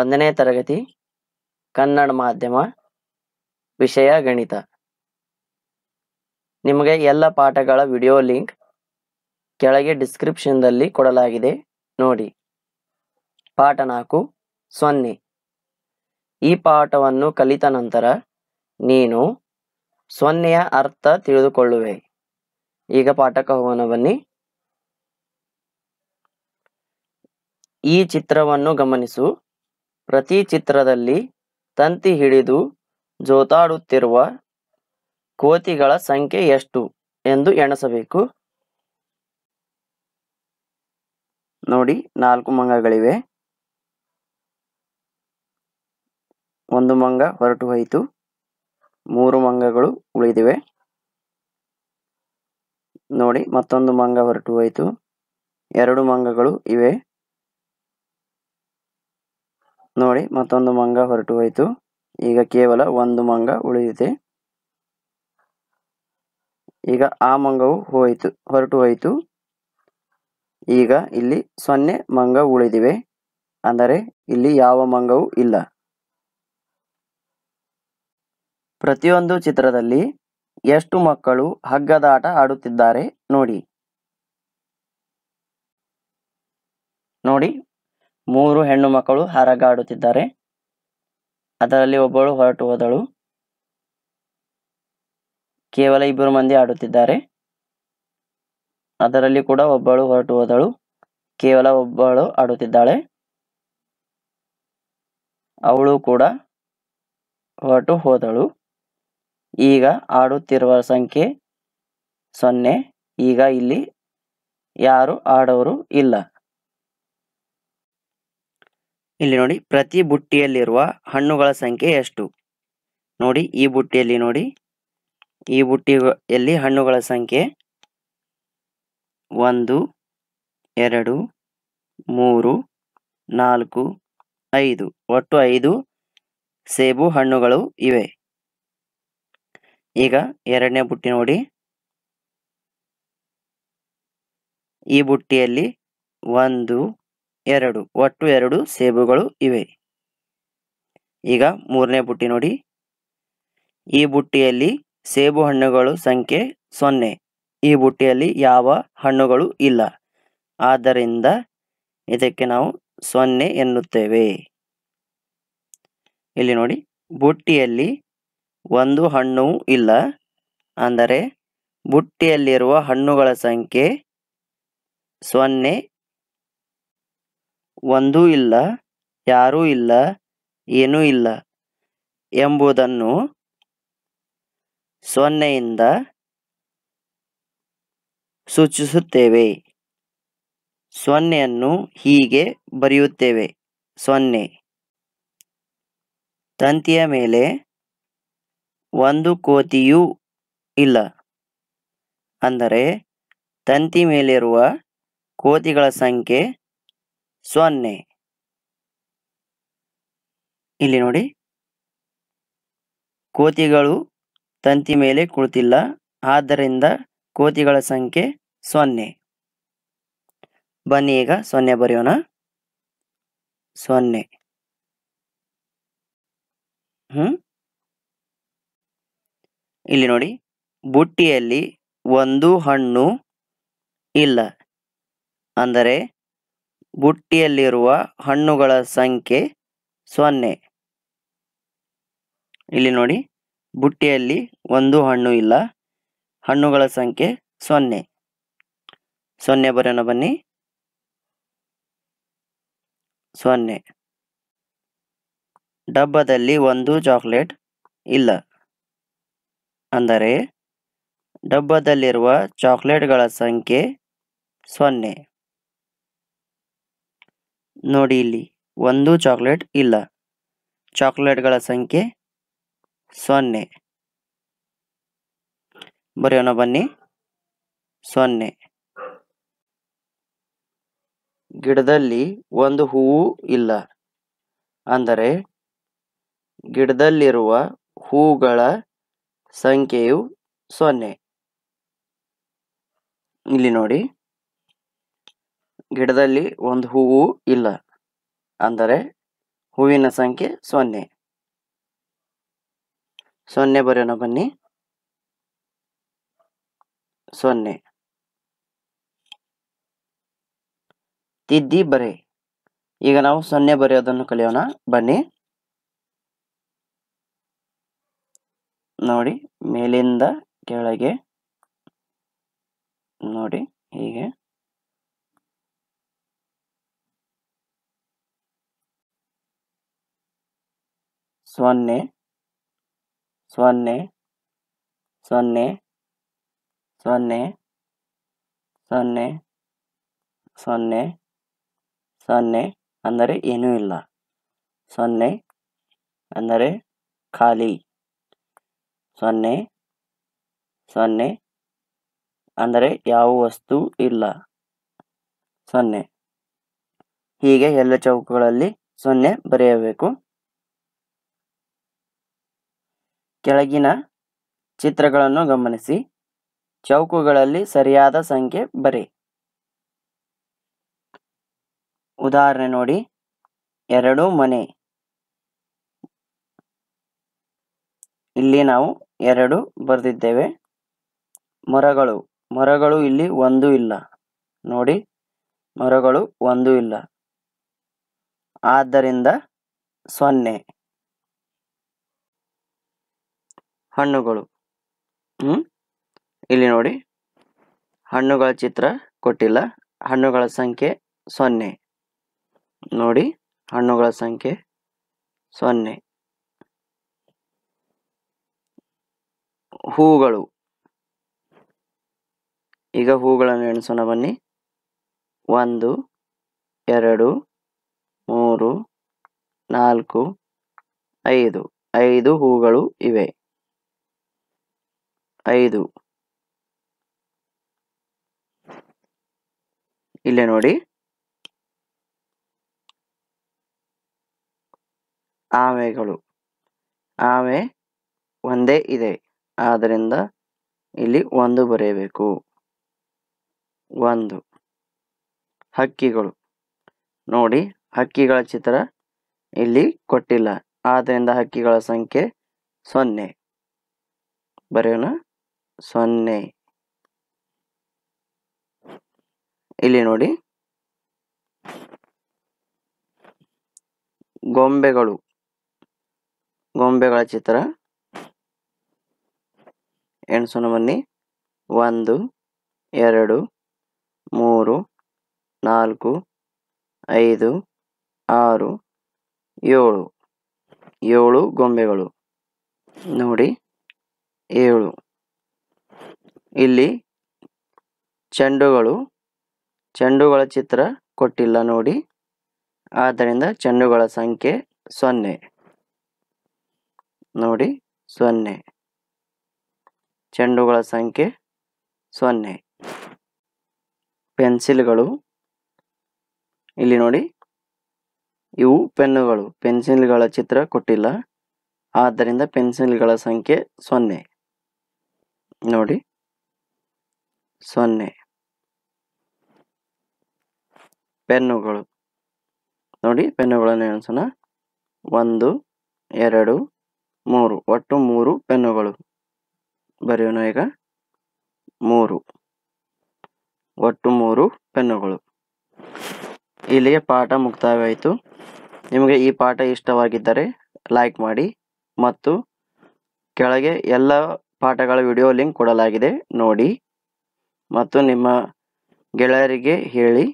ಒಂದನೇ ತರಗತಿ ಕನ್ನಡ ಮಾಧ್ಯಮ ವಿಷಯ ಗಣಿತ ನಿಮಗೆ ಎಲ್ಲ ಪಾಠಗಳ ವಿಡಿಯೋ ಲಿಂಕ್ ಕೆಳಗೆ ಡಿಸ್ಕ್ರಿಪ್ಷನ್ದಲ್ಲಿ ಕೊಡಲಾಗಿದೆ ನೋಡಿ ಪಾಠ ನಾಲ್ಕು ಸೊನ್ನೆ ಈ ಪಾಠವನ್ನು ಕಲಿತ ನಂತರ ನೀನು ಸೊನ್ನೆಯ ಅರ್ಥ ತಿಳಿದುಕೊಳ್ಳುವೆ ಈಗ ಪಾಠಕ್ಕೆ ಹೋಗೋಣ ಬನ್ನಿ ಈ ಚಿತ್ರವನ್ನು ಗಮನಿಸು ಪ್ರತಿ ಚಿತ್ರದಲ್ಲಿ ತಂತಿ ಹಿಡಿದು ಜೋತಾಡುತ್ತಿರುವ ಕೋತಿಗಳ ಸಂಖ್ಯೆ ಎಷ್ಟು ಎಂದು ಎಣಿಸಬೇಕು ನೋಡಿ ನಾಲ್ಕು ಮಂಗಗಳಿವೆ ಒಂದು ಮಂಗ ಹೊರಟು ಹೋಯಿತು ಮೂರು ಮಂಗಗಳು ಉಳಿದಿವೆ ನೋಡಿ ಮತ್ತೊಂದು ಮಂಗ ಹೊರಟು ಹೋಯಿತು ಎರಡು ಮಂಗಗಳು ಇವೆ ನೋಡಿ ಮತ್ತೊಂದು ಮಂಗ ಹೊರಟು ಹೋಯಿತು ಈಗ ಕೇವಲ ಒಂದು ಮಂಗ ಉಳಿದಿದೆ ಈಗ ಆ ಮಂಗವು ಹೋಯಿತು ಹೊರಟು ಹೋಯಿತು ಈಗ ಇಲ್ಲಿ ಸೊನ್ನೆ ಮಂಗ ಉಳಿದಿವೆ ಅಂದರೆ ಇಲ್ಲಿ ಯಾವ ಮಂಗವೂ ಇಲ್ಲ ಪ್ರತಿಯೊಂದು ಚಿತ್ರದಲ್ಲಿ ಎಷ್ಟು ಮಕ್ಕಳು ಹಗ್ಗದಾಟ ಆಡುತ್ತಿದ್ದಾರೆ ನೋಡಿ ನೋಡಿ ಮೂರು ಹೆಣ್ಣು ಮಕ್ಕಳು ಹರಗಾಡುತ್ತಿದ್ದಾರೆ ಅದರಲ್ಲಿ ಒಬ್ಬಳು ಹೊರಟು ಹೋದಳು ಕೇವಲ ಇಬ್ಬರು ಮಂದಿ ಆಡುತ್ತಿದ್ದಾರೆ ಅದರಲ್ಲಿ ಕೂಡ ಒಬ್ಬಳು ಹೊರಟು ಹೋದಳು ಕೇವಲ ಒಬ್ಬಳು ಆಡುತ್ತಿದ್ದಾಳೆ ಅವಳು ಕೂಡ ಹೊರಟು ಹೋದಳು ಈಗ ಆಡುತ್ತಿರುವ ಸಂಖ್ಯೆ ಸೊನ್ನೆ ಈಗ ಇಲ್ಲಿ ಯಾರು ಆಡೋರು ಇಲ್ಲ ಇಲ್ಲಿ ನೋಡಿ ಪ್ರತಿ ಬುಟ್ಟಿಯಲ್ಲಿರುವ ಹಣ್ಣುಗಳ ಸಂಖ್ಯೆ ಎಷ್ಟು ನೋಡಿ ಈ ಬುಟ್ಟಿಯಲ್ಲಿ ನೋಡಿ ಈ ಬುಟ್ಟಿಯಲ್ಲಿ ಹಣ್ಣುಗಳ ಸಂಖ್ಯೆ ಒಂದು ಎರಡು ಮೂರು ನಾಲ್ಕು ಐದು ಒಟ್ಟು ಐದು ಸೇಬು ಹಣ್ಣುಗಳು ಇವೆ ಈಗ ಎರಡನೇ ಬುಟ್ಟಿ ನೋಡಿ ಈ ಬುಟ್ಟಿಯಲ್ಲಿ ಒಂದು ಎರಡು ಒಟ್ಟು ಎರಡು ಸೇಬುಗಳು ಇವೆ ಈಗ ಮೂರನೇ ಬುಟ್ಟಿ ನೋಡಿ ಈ ಬುಟ್ಟಿಯಲ್ಲಿ ಸೇಬು ಹಣ್ಣುಗಳು ಸಂಖ್ಯೆ ಸೊನ್ನೆ ಈ ಬುಟ್ಟಿಯಲ್ಲಿ ಯಾವ ಹಣ್ಣುಗಳು ಇಲ್ಲ ಆದ್ದರಿಂದ ಇದಕ್ಕೆ ನಾವು ಸೊನ್ನೆ ಎನ್ನುತ್ತೇವೆ ಇಲ್ಲಿ ನೋಡಿ ಬುಟ್ಟಿಯಲ್ಲಿ ಒಂದು ಹಣ್ಣು ಇಲ್ಲ ಅಂದರೆ ಬುಟ್ಟಿಯಲ್ಲಿರುವ ಹಣ್ಣುಗಳ ಸಂಖ್ಯೆ ಸೊನ್ನೆ ಒಂದೂ ಇಲ್ಲ ಯಾರೂ ಇಲ್ಲ ಏನೂ ಇಲ್ಲ ಎಂಬುದನ್ನು ಸೊನ್ನೆಯಿಂದ ಸೂಚಿಸುತ್ತೇವೆ ಸೊನ್ನೆಯನ್ನು ಹೀಗೆ ಬರೆಯುತ್ತೇವೆ ಸೊನ್ನೆ ತಂತಿಯ ಮೇಲೆ ಒಂದು ಕೋತಿಯೂ ಇಲ್ಲ ಅಂದರೆ ತಂತಿ ಮೇಲಿರುವ ಕೋತಿಗಳ ಸಂಖ್ಯೆ ಸೊನ್ನೆ ಇಲ್ಲಿ ನೋಡಿ ಕೋತಿಗಳು ತಂತಿ ಮೇಲೆ ಕುಳಿತಿಲ್ಲ ಆದ್ದರಿಂದ ಕೋತಿಗಳ ಸಂಖ್ಯೆ ಸೊನ್ನೆ ಬನ್ನಿ ಈಗ ಸೊನ್ನೆ ಬರೆಯೋಣ ಸೊನ್ನೆ ಹ್ಮ್ ಇಲ್ಲಿ ನೋಡಿ ಬುಟ್ಟಿಯಲ್ಲಿ ಒಂದು ಹಣ್ಣು ಇಲ್ಲ ಅಂದರೆ ಬುಟ್ಟಿಯಲ್ಲಿರುವ ಹಣ್ಣುಗಳ ಸಂಖ್ಯೆ ಸೊನ್ನೆ ಇಲ್ಲಿ ನೋಡಿ ಬುಟ್ಟಿಯಲ್ಲಿ ಒಂದು ಹಣ್ಣು ಇಲ್ಲ ಹಣ್ಣುಗಳ ಸಂಖ್ಯೆ ಸೊನ್ನೆ ಸೊನ್ನೆ ಬರೋಣ ಬನ್ನಿ ಸೊನ್ನೆ ಡಬ್ಬದಲ್ಲಿ ಒಂದು ಚಾಕ್ಲೇಟ್ ಇಲ್ಲ ಅಂದರೆ ಡಬ್ಬದಲ್ಲಿರುವ ಚಾಕ್ಲೇಟ್ಗಳ ಸಂಖ್ಯೆ ಸೊನ್ನೆ ನೋಡಿ ಇಲ್ಲಿ ಒಂದು ಚಾಕ್ಲೇಟ್ ಇಲ್ಲ ಚಾಕ್ಲೇಟ್ಗಳ ಸಂಖ್ಯೆ ಸೊನ್ನೆ ಬರೆಯೋಣ ಬನ್ನಿ ಸೊನ್ನೆ ಗಿಡದಲ್ಲಿ ಒಂದು ಹೂವು ಇಲ್ಲ ಅಂದರೆ ಗಿಡದಲ್ಲಿರುವ ಹೂಗಳ ಸಂಖ್ಯೆಯು ಸೊನ್ನೆ ಇಲ್ಲಿ ನೋಡಿ ಗಿಡದಲ್ಲಿ ಒಂದು ಹೂವು ಇಲ್ಲ ಅಂದರೆ ಹೂವಿನ ಸಂಖ್ಯೆ ಸೊನ್ನೆ ಸೊನ್ನೆ ಬರೆಯೋಣ ಬನ್ನಿ ಸೊನ್ನೆ ತಿದ್ದಿ ಬರೆ ಈಗ ನಾವು ಸೊನ್ನೆ ಬರೆಯೋದನ್ನು ಕಲಿಯೋಣ ಬನ್ನಿ ನೋಡಿ ಮೇಲಿಂದ ಕೆಳಗೆ ನೋಡಿ ಹೀಗೆ ಸೊನ್ನೆ ಸೊನ್ನೆ ಸೊನ್ನೆ ಸೊನ್ನೆ ಸೊನ್ನೆ ಸೊನ್ನೆ ಸೊನ್ನೆ ಅಂದರೆ ಏನೂ ಇಲ್ಲ ಸೊನ್ನೆ ಅಂದರೆ ಖಾಲಿ ಸೊನ್ನೆ ಸೊನ್ನೆ ಅಂದರೆ ಯಾವ ವಸ್ತು ಇಲ್ಲ ಸೊನ್ನೆ ಹೀಗೆ ಎಲ್ಲ ಚೌಕಗಳಲ್ಲಿ ಸೊನ್ನೆ ಬರೆಯಬೇಕು ಕೆಳಗಿನ ಚಿತ್ರಗಳನ್ನು ಗಮನಿಸಿ ಚೌಕಗಳಲ್ಲಿ ಸರಿಯಾದ ಸಂಖ್ಯೆ ಬರೆ ಉದಾಹರಣೆ ನೋಡಿ ಎರಡು ಮನೆ ಇಲ್ಲಿ ನಾವು ಎರಡು ಬರೆದಿದ್ದೇವೆ ಮರಗಳು ಮರಗಳು ಇಲ್ಲಿ ಒಂದು ಇಲ್ಲ ನೋಡಿ ಮರಗಳು ಒಂದು ಇಲ್ಲ ಆದ್ದರಿಂದ ಸೊನ್ನೆ ಹಣ್ಣುಗಳು ಇಲ್ಲಿ ನೋಡಿ ಹಣ್ಣುಗಳ ಚಿತ್ರ ಕೊಟ್ಟಿಲ್ಲ ಹಣ್ಣುಗಳ ಸಂಖ್ಯೆ ಸೊನ್ನೆ ನೋಡಿ ಹಣ್ಣುಗಳ ಸಂಖ್ಯೆ ಸೊನ್ನೆ ಹೂಗಳು ಈಗ ಹೂಗಳನ್ನು ಎಣಿಸೋಣ ಬನ್ನಿ ಒಂದು ಎರಡು ಮೂರು ನಾಲ್ಕು ಐದು ಐದು ಹೂಗಳು ಇವೆ ಐದು ಇಲ್ಲೇ ನೋಡಿ ಆಮೆಗಳು ಆಮೆ ಒಂದೇ ಇದೆ ಆದ್ದರಿಂದ ಇಲ್ಲಿ ಒಂದು ಬರೆಯಬೇಕು ಒಂದು ಹಕ್ಕಿಗಳು ನೋಡಿ ಹಕ್ಕಿಗಳ ಚಿತ್ರ ಇಲ್ಲಿ ಕೊಟ್ಟಿಲ್ಲ ಆದ್ದರಿಂದ ಹಕ್ಕಿಗಳ ಸಂಖ್ಯೆ ಸೊನ್ನೆ ಬರೆಯೋಣ ಸೊನ್ನೆ ಇಲ್ಲಿ ನೋಡಿ ಗೊಂಬೆಗಳು ಗೊಂಬೆಗಳ ಚಿತ್ರ ಎಣ್ಸೋಣ ಬನ್ನಿ ಒಂದು ಎರಡು ಮೂರು ನಾಲ್ಕು ಐದು ಆರು ಏಳು ಏಳು ಗೊಂಬೆಗಳು ನೋಡಿ ಏಳು ಇಲ್ಲಿ ಚೆಂಡುಗಳು ಚೆಂಡುಗಳ ಚಿತ್ರ ಕೊಟ್ಟಿಲ್ಲ ನೋಡಿ ಆದ್ದರಿಂದ ಚೆಂಡುಗಳ ಸಂಖ್ಯೆ ಸೊನ್ನೆ ನೋಡಿ ಸೊನ್ನೆ ಚೆಂಡುಗಳ ಸಂಖ್ಯೆ ಸೊನ್ನೆ ಪೆನ್ಸಿಲ್ಗಳು ಇಲ್ಲಿ ನೋಡಿ ಇವು ಪೆನ್ನುಗಳು ಪೆನ್ಸಿಲ್ಗಳ ಚಿತ್ರ ಕೊಟ್ಟಿಲ್ಲ ಆದ್ದರಿಂದ ಪೆನ್ಸಿಲ್ಗಳ ಸಂಖ್ಯೆ ಸೊನ್ನೆ ನೋಡಿ ಸೊನ್ನೆ ಪೆನ್ನುಗಳು ನೋಡಿ ಪೆನ್ನುಗಳನ್ನು ಎಣಿಸೋಣ ಒಂದು ಎರಡು ಮೂರು ಒಟ್ಟು ಮೂರು ಪೆನ್ನುಗಳು ಬರೆಯೋಣ ಈಗ ಮೂರು ಒಟ್ಟು ಮೂರು ಪೆನ್ನುಗಳು ಇಲ್ಲಿಗೆ ಪಾಠ ಮುಕ್ತಾಯವಾಯಿತು ನಿಮಗೆ ಈ ಪಾಠ ಇಷ್ಟವಾಗಿದ್ದರೆ ಲೈಕ್ ಮಾಡಿ ಮತ್ತು ಕೆಳಗೆ ಎಲ್ಲ ಪಾಠಗಳ ವಿಡಿಯೋ ಲಿಂಕ್ ಕೊಡಲಾಗಿದೆ ನೋಡಿ ಮತ್ತು ನಿಮ್ಮ ಗೆಳೆಯರಿಗೆ ಹೇಳಿ